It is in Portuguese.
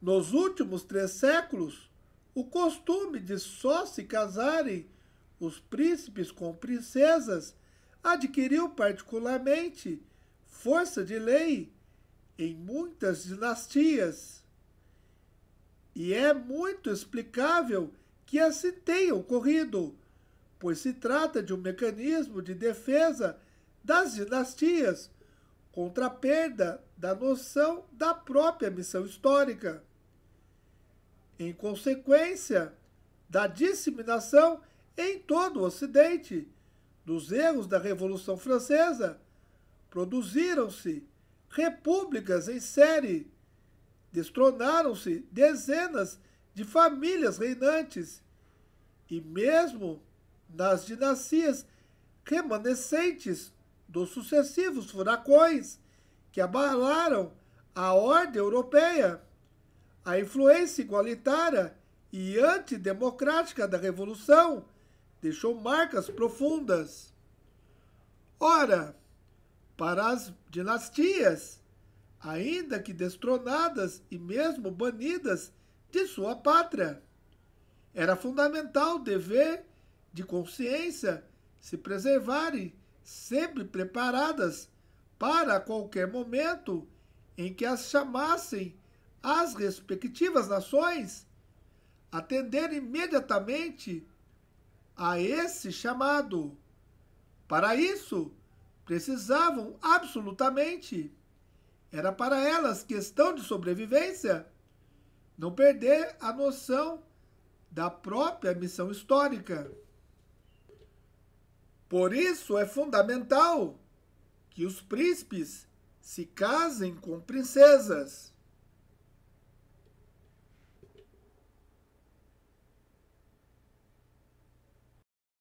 Nos últimos três séculos, o costume de só se casarem os príncipes com princesas adquiriu particularmente força de lei em muitas dinastias. E é muito explicável que assim tenha ocorrido, pois se trata de um mecanismo de defesa das dinastias contra a perda da noção da própria missão histórica em consequência da disseminação em todo o Ocidente dos erros da Revolução Francesa, produziram-se repúblicas em série, destronaram-se dezenas de famílias reinantes e mesmo nas dinastias remanescentes dos sucessivos furacões que abalaram a ordem europeia a influência igualitária e antidemocrática da Revolução deixou marcas profundas. Ora, para as dinastias, ainda que destronadas e mesmo banidas de sua pátria, era fundamental o dever de consciência se preservarem sempre preparadas para qualquer momento em que as chamassem as respectivas nações atender imediatamente a esse chamado. Para isso, precisavam absolutamente, era para elas questão de sobrevivência, não perder a noção da própria missão histórica. Por isso é fundamental que os príncipes se casem com princesas.